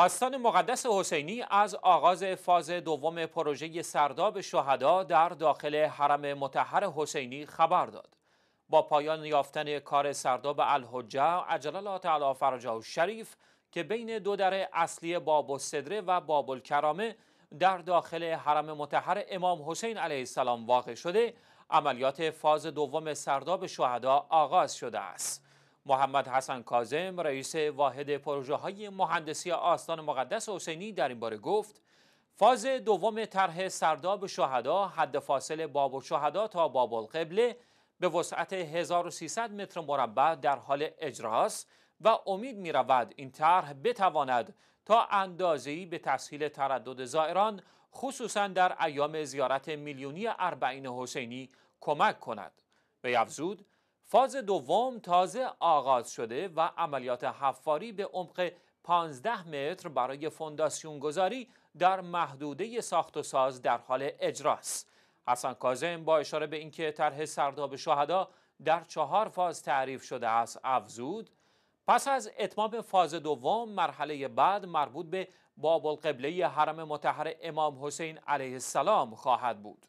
آستان مقدس حسینی از آغاز فاز دوم پروژه سرداب شهدا در داخل حرم متحر حسینی خبر داد. با پایان یافتن کار سرداب الحجه عجل الله تعالی فرجه و شریف که بین دو در اصلی باب صدره و باب الکرامه در داخل حرم متحر امام حسین علیه السلام واقع شده عملیات فاز دوم سرداب شهدا آغاز شده است. محمد حسن کازم رئیس واحد پروژه های مهندسی آستان مقدس حسینی در این باره گفت فاز دوم طرح سرداب شهدا حد فاصل باب شهدا تا باب القبله به وسعت 1300 متر مربع در حال اجراست و امید می رود این طرح بتواند تا اندازه‌ای به تسهیل تردد زائران خصوصا در ایام زیارت میلیونی اربعین حسینی کمک کند. به افزود فاز دوم تازه آغاز شده و عملیات حفاری به عمق 15 متر برای فونداسیون گذاری در محدوده ساخت و ساز در حال اجراست. حسن کازم با اشاره به اینکه طرح سرداب شهدا در چهار فاز تعریف شده است افزود پس از اتمام فاز دوم مرحله بعد مربوط به باب القبله حرم متحر امام حسین علیه السلام خواهد بود